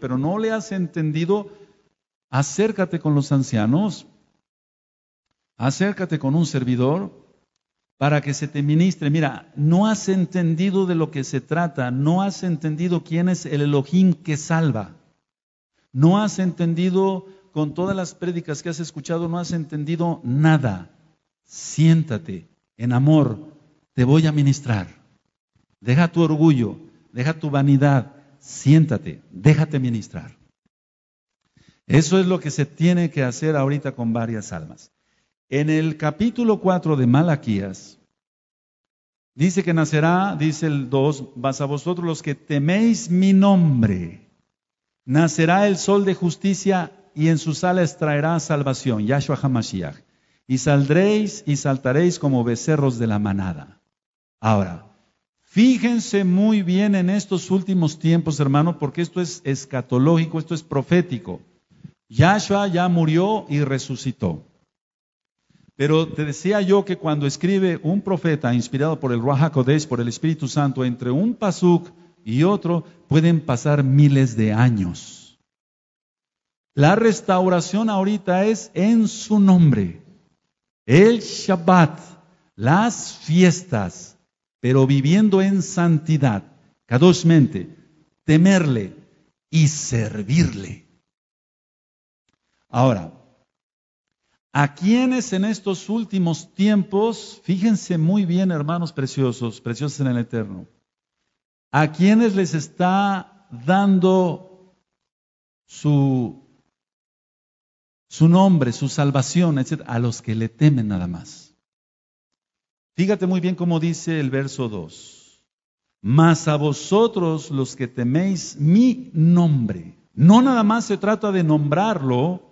pero no le has entendido, acércate con los ancianos, acércate con un servidor para que se te ministre. Mira, no has entendido de lo que se trata, no has entendido quién es el Elohim que salva, no has entendido con todas las prédicas que has escuchado, no has entendido nada. Siéntate en amor, te voy a ministrar. Deja tu orgullo, deja tu vanidad, siéntate, déjate ministrar. Eso es lo que se tiene que hacer ahorita con varias almas. En el capítulo 4 de Malaquías, dice que nacerá, dice el 2, vas a vosotros los que teméis mi nombre, nacerá el sol de justicia y en sus alas traerá salvación, Yahshua HaMashiach, y saldréis y saltaréis como becerros de la manada. Ahora, Fíjense muy bien en estos últimos tiempos, hermano, porque esto es escatológico, esto es profético. Yahshua ya murió y resucitó. Pero te decía yo que cuando escribe un profeta inspirado por el Ruach HaKodesh, por el Espíritu Santo, entre un pasuk y otro pueden pasar miles de años. La restauración ahorita es en su nombre. El Shabbat, las fiestas, pero viviendo en santidad, cadosmente, temerle y servirle. Ahora, a quienes en estos últimos tiempos, fíjense muy bien, hermanos preciosos, preciosos en el Eterno, a quienes les está dando su, su nombre, su salvación, etc., a los que le temen nada más. Fíjate muy bien cómo dice el verso 2. Mas a vosotros los que teméis mi nombre. No nada más se trata de nombrarlo,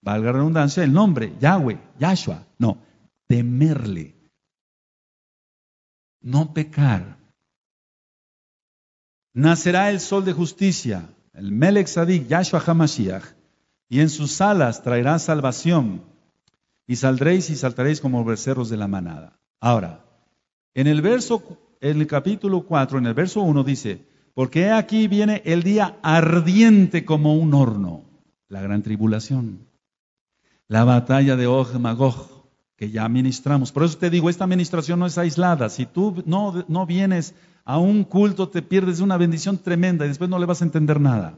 valga la redundancia, el nombre, Yahweh, Yahshua. No, temerle. No pecar. Nacerá el sol de justicia, el Melech Sadik, Yahshua HaMashiach, y en sus alas traerá salvación, y saldréis y saltaréis como becerros de la manada. Ahora, en el verso, en el capítulo 4, en el verso 1 dice, porque aquí viene el día ardiente como un horno, la gran tribulación, la batalla de Og Magog, que ya ministramos. Por eso te digo, esta administración no es aislada. Si tú no, no vienes a un culto, te pierdes una bendición tremenda y después no le vas a entender nada.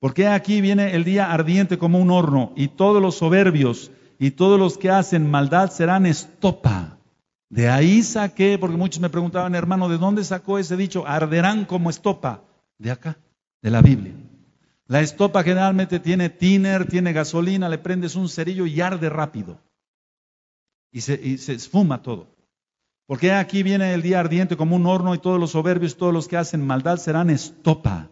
Porque aquí viene el día ardiente como un horno y todos los soberbios y todos los que hacen maldad serán estopa. De ahí saqué, porque muchos me preguntaban, hermano, ¿de dónde sacó ese dicho? Arderán como estopa. De acá, de la Biblia. La estopa generalmente tiene tiner, tiene gasolina, le prendes un cerillo y arde rápido. Y se, y se esfuma todo. Porque aquí viene el día ardiente como un horno y todos los soberbios, todos los que hacen maldad serán estopa.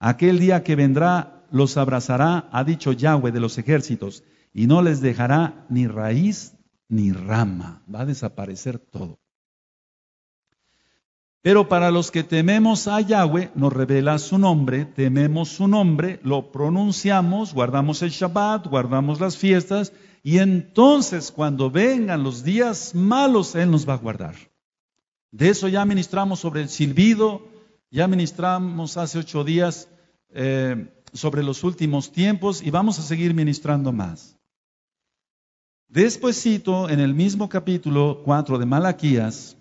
Aquel día que vendrá los abrazará, ha dicho Yahweh de los ejércitos, y no les dejará ni raíz ni rama, va a desaparecer todo. Pero para los que tememos a Yahweh, nos revela su nombre, tememos su nombre, lo pronunciamos, guardamos el Shabbat, guardamos las fiestas, y entonces cuando vengan los días malos, Él nos va a guardar. De eso ya ministramos sobre el silbido, ya ministramos hace ocho días eh, sobre los últimos tiempos y vamos a seguir ministrando más cito en el mismo capítulo 4 de Malaquías,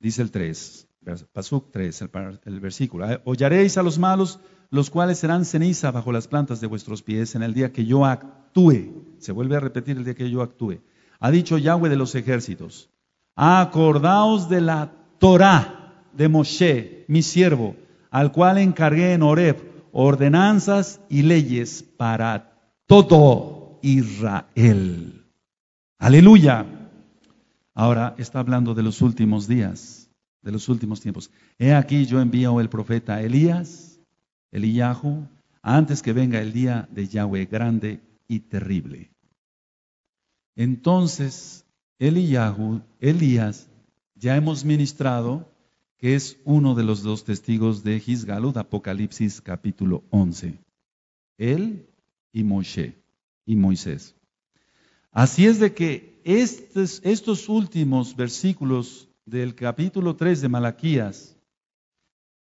dice el 3, Pasuk 3, el, versículo, ah, hollaréis a los malos, los cuales serán ceniza bajo las plantas de vuestros pies en el día que yo actúe. Se vuelve a repetir el día que yo actúe. Ha dicho Yahweh de los ejércitos, acordaos de la Torah de Moshe, mi siervo, al cual encargué en Oreb ordenanzas y leyes para todo Israel. Aleluya. Ahora está hablando de los últimos días, de los últimos tiempos. He aquí yo envío el profeta Elías, Eliyahu, antes que venga el día de Yahweh grande y terrible. Entonces, Eliyahu, Elías, ya hemos ministrado que es uno de los dos testigos de Gisgalud, Apocalipsis capítulo 11. Él y Moshe y Moisés. Así es de que estos, estos últimos versículos del capítulo 3 de Malaquías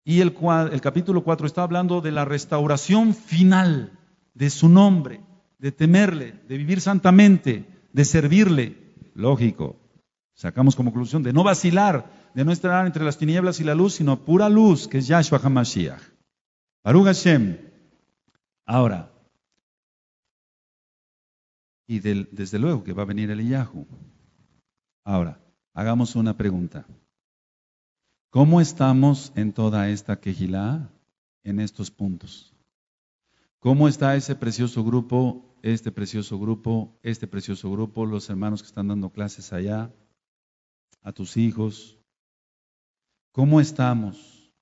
y el, el capítulo 4 está hablando de la restauración final de su nombre, de temerle, de vivir santamente, de servirle. Lógico. Sacamos como conclusión de no vacilar, de no estar entre las tinieblas y la luz, sino pura luz, que es Yahshua HaMashiach. Baruch Hashem. Ahora, y desde luego que va a venir el Yahu. Ahora, hagamos una pregunta. ¿Cómo estamos en toda esta quejilá en estos puntos? ¿Cómo está ese precioso grupo, este precioso grupo, este precioso grupo, los hermanos que están dando clases allá, a tus hijos? ¿Cómo estamos?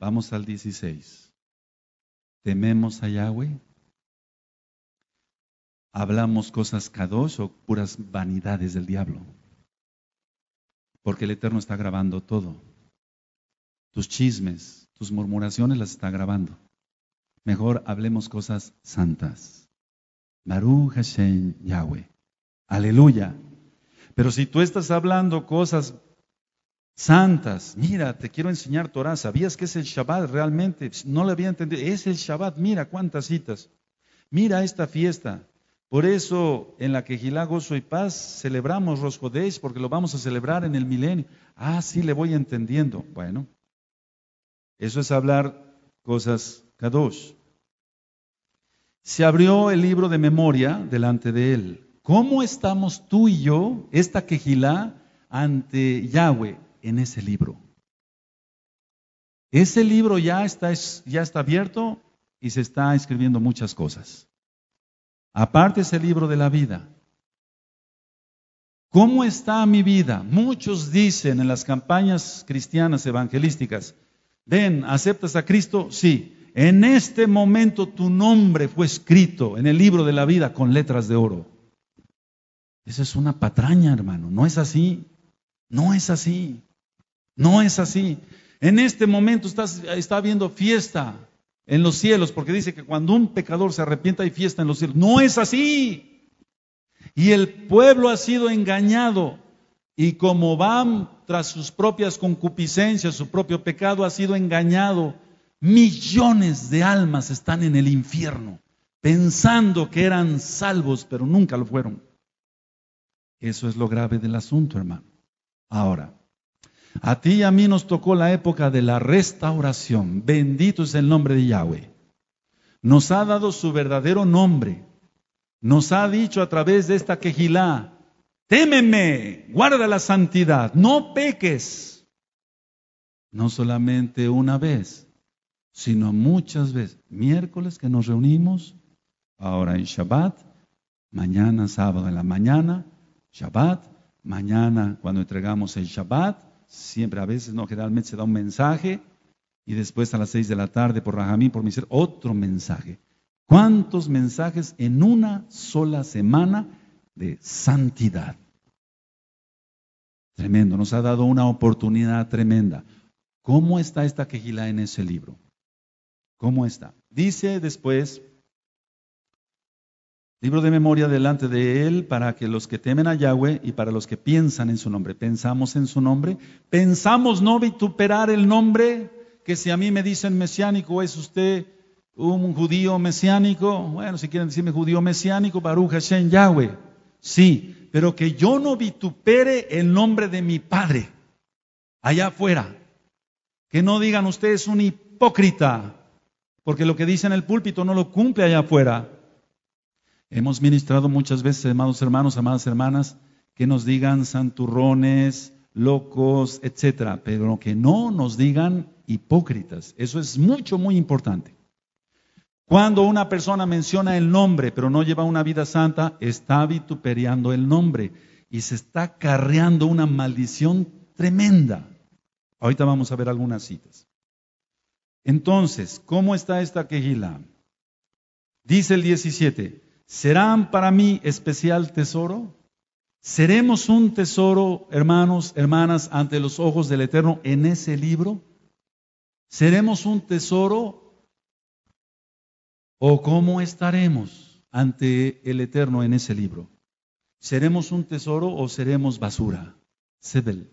Vamos al 16. ¿Tememos a Yahweh? hablamos cosas kadosh o puras vanidades del diablo. Porque el Eterno está grabando todo. Tus chismes, tus murmuraciones las está grabando. Mejor hablemos cosas santas. Baruch Hashem Yahweh. Aleluya. Pero si tú estás hablando cosas santas, mira, te quiero enseñar Torah, ¿sabías que es el Shabbat realmente? No lo había entendido. Es el Shabbat, mira cuántas citas. Mira esta fiesta. Por eso en la Quejilá Gozo y Paz celebramos Rosjodesh, porque lo vamos a celebrar en el milenio. Ah, sí, le voy entendiendo. Bueno, eso es hablar cosas Kadosh. Se abrió el libro de memoria delante de él. ¿Cómo estamos tú y yo, esta Quejilá, ante Yahweh en ese libro? Ese libro ya está, ya está abierto y se está escribiendo muchas cosas. Aparte ese libro de la vida. ¿Cómo está mi vida? Muchos dicen en las campañas cristianas evangelísticas, ven, ¿aceptas a Cristo? Sí. En este momento tu nombre fue escrito en el libro de la vida con letras de oro. Esa es una patraña, hermano. No es así. No es así. No es así. En este momento estás, está habiendo fiesta en los cielos, porque dice que cuando un pecador se arrepienta hay fiesta en los cielos. No es así. Y el pueblo ha sido engañado y como van tras sus propias concupiscencias, su propio pecado ha sido engañado, millones de almas están en el infierno pensando que eran salvos, pero nunca lo fueron. Eso es lo grave del asunto, hermano. Ahora, a ti y a mí nos tocó la época de la restauración. Bendito es el nombre de Yahweh. Nos ha dado su verdadero nombre. Nos ha dicho a través de esta quejilá, témeme, guarda la santidad, no peques. No solamente una vez, sino muchas veces. Miércoles que nos reunimos, ahora en Shabbat, mañana sábado en la mañana, Shabbat, mañana cuando entregamos el Shabbat, siempre, a veces no, generalmente se da un mensaje y después a las seis de la tarde por Rajamín, por Miser, otro mensaje. ¿Cuántos mensajes en una sola semana de santidad? Tremendo, nos ha dado una oportunidad tremenda. ¿Cómo está esta quejilá en ese libro? ¿Cómo está? Dice después, Libro de memoria delante de él para que los que temen a Yahweh y para los que piensan en su nombre, pensamos en su nombre, pensamos no vituperar el nombre, que si a mí me dicen mesiánico, es usted un judío mesiánico, bueno, si quieren decirme judío mesiánico, Baruch Hashem Yahweh, sí, pero que yo no vitupere el nombre de mi Padre allá afuera, que no digan usted es un hipócrita, porque lo que dice en el púlpito no lo cumple allá afuera. Hemos ministrado muchas veces, amados hermanos, amadas hermanas, que nos digan santurrones, locos, etcétera, pero que no nos digan hipócritas. Eso es mucho, muy importante. Cuando una persona menciona el nombre, pero no lleva una vida santa, está vituperiando el nombre y se está carreando una maldición tremenda. Ahorita vamos a ver algunas citas. Entonces, ¿cómo está esta quejila? Dice el 17, serán para mí especial tesoro. ¿Seremos un tesoro, hermanos, hermanas, ante los ojos del Eterno en ese libro? ¿Seremos un tesoro? ¿O cómo estaremos ante el Eterno en ese libro? ¿Seremos un tesoro o seremos basura? Sebel.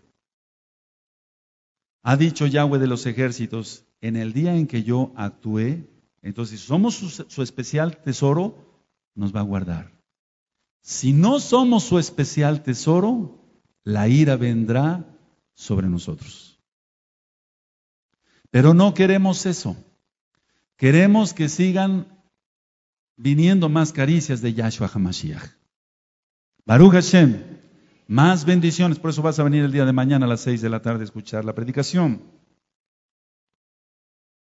Ha dicho Yahweh de los ejércitos, en el día en que yo actué, entonces somos su, su especial tesoro, nos va a guardar. Si no somos su especial tesoro, la ira vendrá sobre nosotros. Pero no queremos eso. Queremos que sigan viniendo más caricias de Yahshua HaMashiach. Baruch Hashem, más bendiciones. Por eso vas a venir el día de mañana a las seis de la tarde a escuchar la predicación.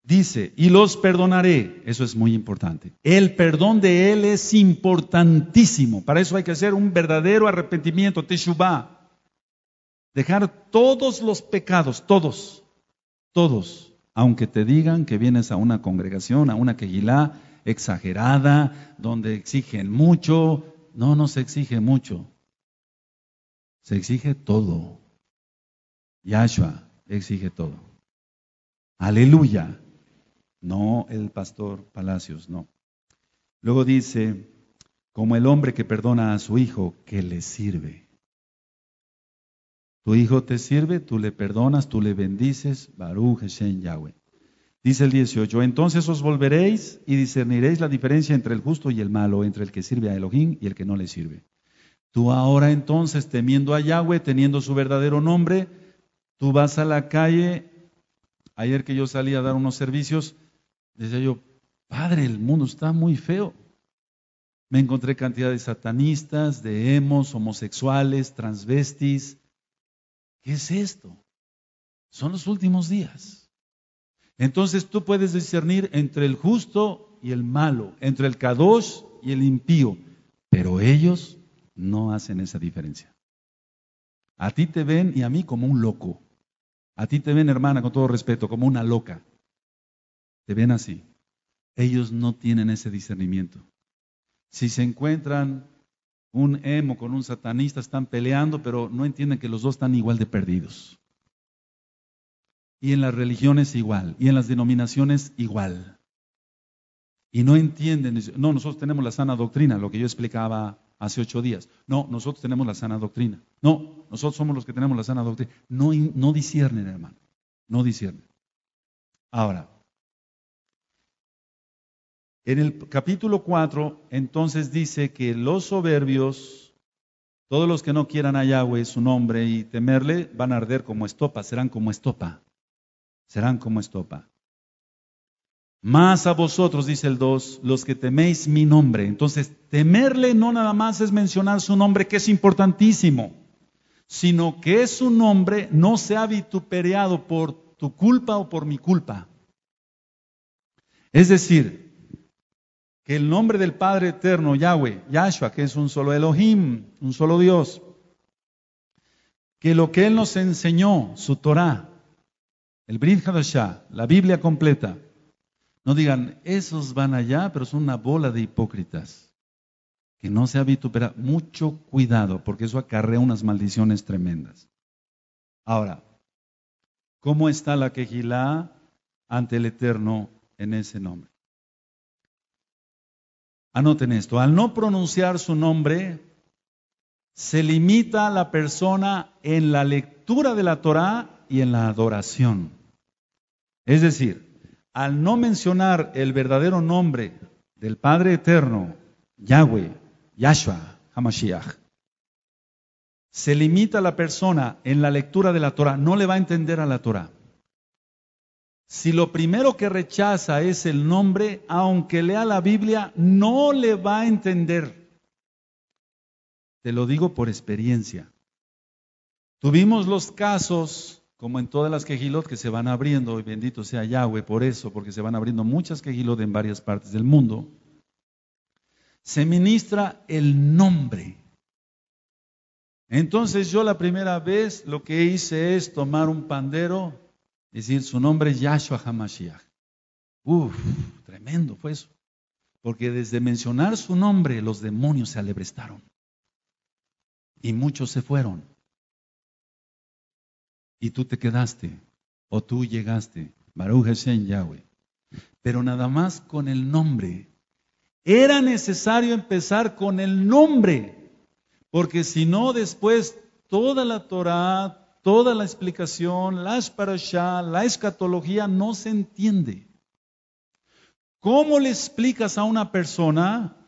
Dice, y los perdonaré. Eso es muy importante. El perdón de Él es importantísimo. Para eso hay que hacer un verdadero arrepentimiento, teshuvah. Dejar todos los pecados, todos, todos. Aunque te digan que vienes a una congregación, a una quejilá exagerada, donde exigen mucho. No, no se exige mucho. Se exige todo. Yahshua exige todo. Aleluya no el pastor Palacios, no. Luego dice, como el hombre que perdona a su hijo, que le sirve. Tu hijo te sirve, tú le perdonas, tú le bendices, Baruch Hashem Yahweh. Dice el 18, entonces os volveréis y discerniréis la diferencia entre el justo y el malo, entre el que sirve a Elohim y el que no le sirve. Tú ahora entonces, temiendo a Yahweh, teniendo su verdadero nombre, tú vas a la calle, ayer que yo salí a dar unos servicios, Decía yo, padre, el mundo está muy feo. Me encontré cantidad de satanistas, de hemos, homosexuales, transvestis. ¿Qué es esto? Son los últimos días. Entonces tú puedes discernir entre el justo y el malo, entre el kadosh y el impío, pero ellos no hacen esa diferencia. A ti te ven y a mí como un loco. A ti te ven, hermana, con todo respeto, como una loca te ven así. Ellos no tienen ese discernimiento. Si se encuentran un emo con un satanista, están peleando, pero no entienden que los dos están igual de perdidos. Y en las religiones igual, y en las denominaciones igual. Y no entienden, no, nosotros tenemos la sana doctrina, lo que yo explicaba hace ocho días. No, nosotros tenemos la sana doctrina. No, nosotros somos los que tenemos la sana doctrina. No, no disciernen, hermano, no disciernen. Ahora, en el capítulo 4, entonces dice que los soberbios, todos los que no quieran a Yahweh su nombre y temerle, van a arder como estopa, serán como estopa, serán como estopa. Más a vosotros, dice el 2, los que teméis mi nombre. Entonces, temerle no nada más es mencionar su nombre, que es importantísimo, sino que su nombre no sea vituperado por tu culpa o por mi culpa. Es decir, que el nombre del Padre Eterno, Yahweh, Yahshua, que es un solo Elohim, un solo Dios, que lo que Él nos enseñó, su Torah, el Brit Hadashah, la Biblia completa, no digan, esos van allá, pero son una bola de hipócritas. Que no se vituperado. Mucho cuidado, porque eso acarrea unas maldiciones tremendas. Ahora, ¿cómo está la quejilá ante el Eterno en ese nombre? Anoten esto, al no pronunciar su nombre, se limita a la persona en la lectura de la Torá y en la adoración. Es decir, al no mencionar el verdadero nombre del Padre Eterno, Yahweh, Yahshua, Hamashiach, se limita a la persona en la lectura de la Torá, no le va a entender a la Torá. Si lo primero que rechaza es el nombre, aunque lea la Biblia, no le va a entender. Te lo digo por experiencia. Tuvimos los casos, como en todas las quejilot que se van abriendo, y bendito sea Yahweh por eso, porque se van abriendo muchas quejilot en varias partes del mundo. Se ministra el nombre. Entonces yo la primera vez lo que hice es tomar un pandero, decir, su nombre es Yahshua HaMashiach. Uf, tremendo fue eso. Porque desde mencionar su nombre, los demonios se alebrestaron. Y muchos se fueron. Y tú te quedaste. O tú llegaste. Baruch Hashem Yahweh. Pero nada más con el nombre. Era necesario empezar con el nombre. Porque si no, después toda la Torah, toda la explicación, las parashá, la escatología no se entiende. ¿Cómo le explicas a una persona